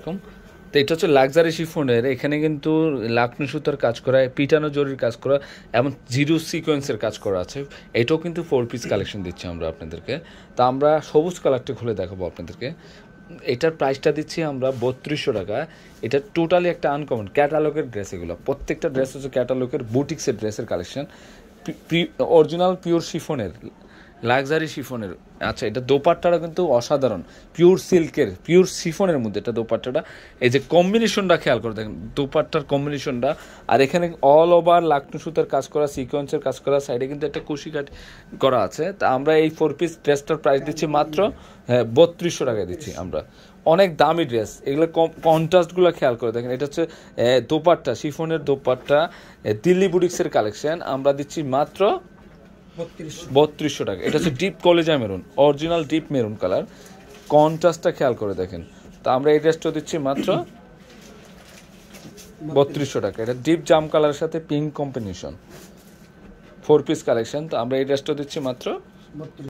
এরকম তো এটা হচ্ছে লাক্সারি শিফোনের এখানে কিন্তু লাকনু সুতার কাজ করা পিটানো জরির কাজ করা এমন জিরো সিকোয়েন্সের কাজ করা আছে এটাও কিন্তু ফোর পিস কালেকশন দিচ্ছি আমরা আপনাদেরকে তা আমরা সবুজ কালারটা খুলে দেখাবো আপনাদেরকে এটার প্রাইসটা দিচ্ছি আমরা বত্রিশশো টাকা এটা টোটালি একটা আনকমন ক্যাটালগের ড্রেস এগুলো প্রত্যেকটা ড্রেস হচ্ছে ক্যাটালগের বুটিক্সের ড্রেসের কালেকশন অরিজিনাল পিওর শিফোনের লাক্সারি শিফনের আচ্ছা এটা দোপাট্টাটা কিন্তু অসাধারণ পিওর সিল্কের পিওর শিফনের মধ্যে এটা দোপাট্টাটা এই যে কম্বিনেশনটা খেয়াল করে দেখেন দোপাট্টার কম্বিনেশনটা আর এখানে অল ওভার লাকনু সুতার কাজ করা সিকোয়েন্সের কাজ করা সাইডে কিন্তু একটা কুশি কাট করা আছে তা আমরা এই ফোর পিস ড্রেসটার প্রাইস দিচ্ছি মাত্র হ্যাঁ বত্রিশশো টাকা দিচ্ছি আমরা অনেক দামি ড্রেস এগুলো কন্ট্রাস্টগুলো খেয়াল করে দেখেন এটা হচ্ছে দোপাট্টা শিফনের দোপাট্টা দিল্লি বুডিক্সের কালেকশন আমরা দিচ্ছি মাত্র বত্রিশশো টাকা এটা হচ্ছে ডিপ কলেজা maroon original deep maroon colour কন্ট্রাস্টটা খেয়াল করে দেখেন তা আমরা এই ড্রেসটা দিচ্ছি মাত্র বত্রিশশো টাকা এটা ডিপ জাম কালারের সাথে pink combination four piece collection তো আমরা এই ড্রেসটা দিচ্ছি মাত্র